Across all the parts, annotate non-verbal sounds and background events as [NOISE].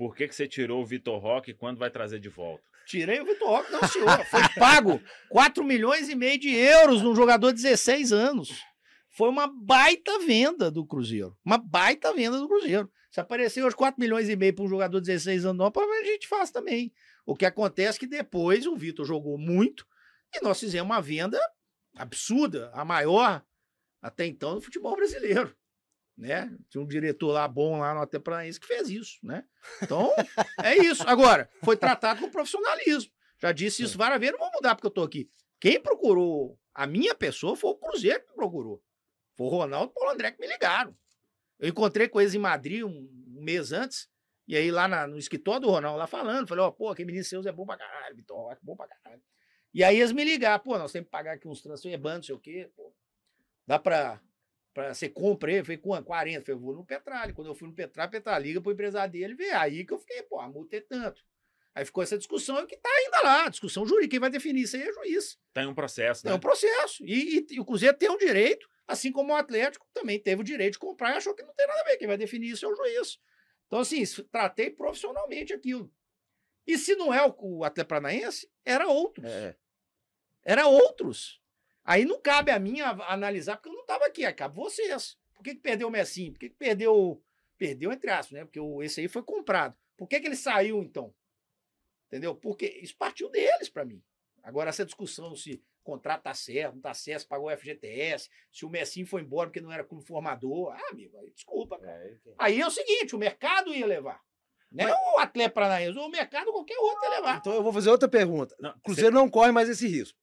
por que, que você tirou o Vitor Roque e quando vai trazer de volta? Tirei o Vitor Roque, não, senhor. Foi [LAUGHS] pago 4 milhões e meio de euros num jogador de 16 anos. Foi uma baita venda do Cruzeiro. Uma baita venda do Cruzeiro. Se aparecer os 4 milhões e meio para um jogador de 16 anos, não, a gente faz também. O que acontece é que depois o Vitor jogou muito e nós fizemos uma venda absurda, a maior até então do futebol brasileiro né? Tinha um diretor lá bom lá no Atepanaense que fez isso, né? Então, é isso. Agora, foi tratado com profissionalismo. Já disse isso é. várias vezes, não vou mudar porque eu tô aqui. Quem procurou a minha pessoa foi o Cruzeiro que me procurou. Foi o Ronaldo e o Paulo André que me ligaram. Eu encontrei com eles em Madrid um, mês antes, e aí lá na, no escritório do Ronaldo lá falando, falei, ó, oh, pô, aquele menino seu é bom pra caralho, Vitor é bom pra caralho. E aí eles me ligaram, pô, nós temos que pagar aqui uns transferbantes é não sei o quê, pô. Dá pra para você compra ele? foi com 40. Eu falei, vou no Petralha. Quando eu fui no Petralha, Petralha liga pro empresário dele, vê. Aí que eu fiquei, pô, a multa é tanto. Aí ficou essa discussão que tá ainda lá, discussão jurídica. Quem vai definir isso aí é juiz. Tem um processo, é né? Tem um processo. E, e, e o Cruzeiro tem o um direito, assim como o Atlético também teve o direito de comprar e achou que não tem nada a ver. Quem vai definir isso é o juiz. Então, assim, tratei profissionalmente aquilo. E se não é o, o Atlético Paranaense, era outros. É. Era outros. Aí não cabe a mim analisar, porque eu não estava aqui, aí cabe vocês. Por que, que perdeu o Messinho? Por que, que perdeu. Perdeu entre aspas, né? Porque o, esse aí foi comprado. Por que, que ele saiu, então? Entendeu? Porque isso partiu deles para mim. Agora, essa discussão se o contrato tá certo, não tá certo, pagou o FGTS, se o Messinho foi embora porque não era clube formador. Ah, amigo, aí, desculpa, cara. É, aí é o seguinte: o mercado ia levar. Não né? Mas... é o atleta paranaense, o mercado qualquer outro ia levar. Então eu vou fazer outra pergunta. Não, Cruzeiro você... não corre mais esse risco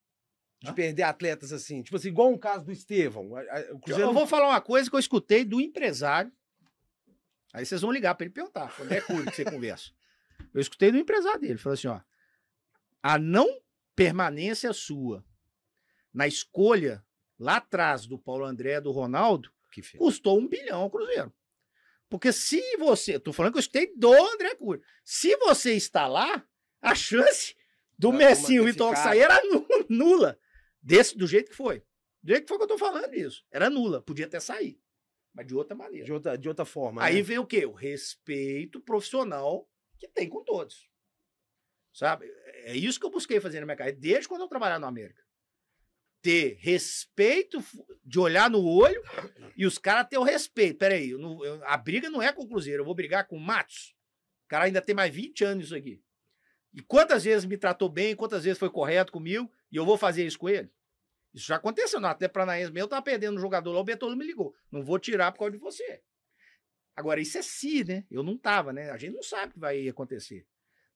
de Hã? perder atletas assim? Tipo assim, igual um caso do Estevão. O Cruzeiro... Eu vou falar uma coisa que eu escutei do empresário. Aí vocês vão ligar para ele perguntar, quando é que você conversa. Eu escutei do empresário dele, falou assim, ó, a não permanência sua na escolha lá atrás do Paulo André, do Ronaldo, custou um bilhão ao Cruzeiro. Porque se você, tô falando que eu escutei do André Curi se você está lá, a chance do Messi e o Vitor sair era [LAUGHS] nula. Desse, do jeito que foi. Do jeito que foi que eu tô falando isso. Era nula, podia até sair. Mas de outra maneira. De outra, de outra forma. Aí né? veio o quê? O respeito profissional que tem com todos. Sabe? É isso que eu busquei fazer na minha carreira, desde quando eu trabalhava na América. Ter respeito, de olhar no olho e os caras ter o respeito. Peraí, eu não, eu, a briga não é com o Cruzeiro, eu vou brigar com o Matos. O cara ainda tem mais 20 anos isso aqui. E quantas vezes me tratou bem, quantas vezes foi correto comigo, e eu vou fazer isso com ele? Isso já aconteceu no Atlético Paranaense mesmo, eu estava tá perdendo um jogador lá, o Betolo me ligou. Não vou tirar por causa de você. Agora, isso é sim si, né? Eu não tava, né? A gente não sabe o que vai acontecer.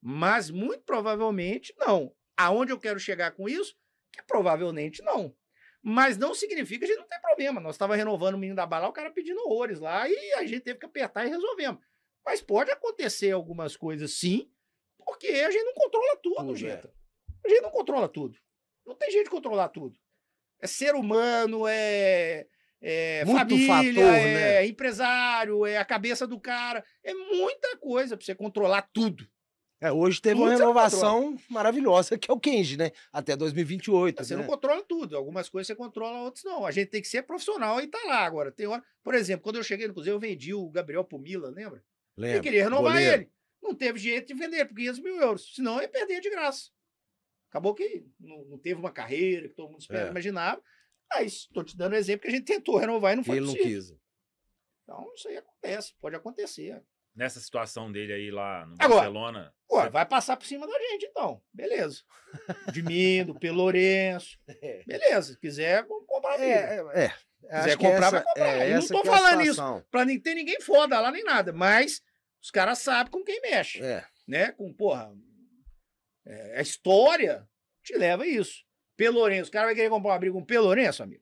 Mas, muito provavelmente, não. Aonde eu quero chegar com isso? Que provavelmente não. Mas não significa que a gente não tem problema. Nós estava renovando o menino da bala, o cara pedindo horrores lá, e a gente teve que apertar e resolvemos. Mas pode acontecer algumas coisas, sim, porque a gente não controla tudo, tudo é. gente. É. A gente não controla tudo. Não tem jeito de controlar tudo. É ser humano, é, é muito família, fator, é né? empresário, é a cabeça do cara. É muita coisa para você controlar tudo. É, hoje teve tudo uma renovação maravilhosa, que é o Kenji, né? Até 2028. Você né? não controla tudo. Algumas coisas você controla, outras não. A gente tem que ser profissional e tá lá agora. Tem hora... Por exemplo, quando eu cheguei no Cruzeiro, eu vendi o Gabriel Pumila, lembra? Lembra. Eu queria renovar ele. Não teve jeito de vender por 500 mil euros, senão ia perder de graça. Acabou que não, não teve uma carreira que todo mundo esperava, é. imaginava. Aí estou te dando um exemplo que a gente tentou renovar e não foi Ele possível. não quis. Então isso aí acontece, pode acontecer. Nessa situação dele aí lá no Agora, Barcelona. agora você... vai passar por cima da gente então. Beleza. [LAUGHS] De mim, do Lourenço. É. Beleza, se quiser, vamos comprar. É, é, é, Quiser comprar, essa, vai comprar. É, não estou é falando é isso para não ter ninguém foda lá nem nada, mas os caras sabem com quem mexe. É. Né? Com, porra, é, a história te leva a isso. Pelourense, o cara vai querer comprar uma briga com Pelourense, amigo.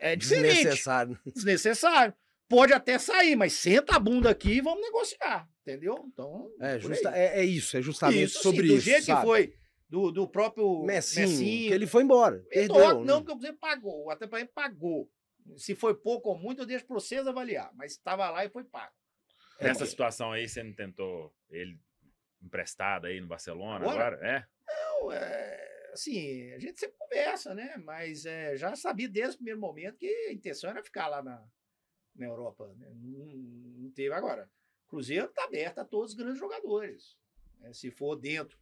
É. é diferente. Desnecessário. [LAUGHS] Desnecessário. Pode até sair, mas senta a bunda aqui e vamos negociar, entendeu? Então. É, justa, é, é, isso, é justamente isso, sobre assim, do isso. Do jeito sabe? que foi do, do próprio Messinho, Messinho. ele foi embora. É, perdeu, não, porque né? você pagou. Até para ele pagou. Se foi pouco ou muito, eu deixo para vocês avaliar. Mas estava lá e foi pago. É Nessa situação aí, você não tentou ele emprestado aí no Barcelona agora? agora? É? Não, é, assim, a gente sempre conversa, né? Mas é, já sabia desde o primeiro momento que a intenção era ficar lá na, na Europa. Né? Não, não teve agora. Cruzeiro está aberto a todos os grandes jogadores. Né? Se for dentro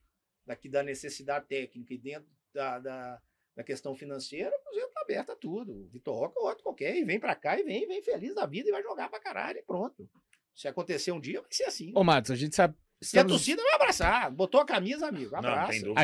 daqui da necessidade técnica e dentro da, da, da questão financeira, o Cruzeiro está aberto a tudo. Vitor Roca outro qualquer, e vem para cá e vem, vem feliz da vida e vai jogar para caralho e pronto. Se acontecer um dia, vai ser assim. Ô, Matos, a gente sabe. Se a torcida vai abraçar. Botou a camisa, amigo. Abraça. Não, tem dúvida.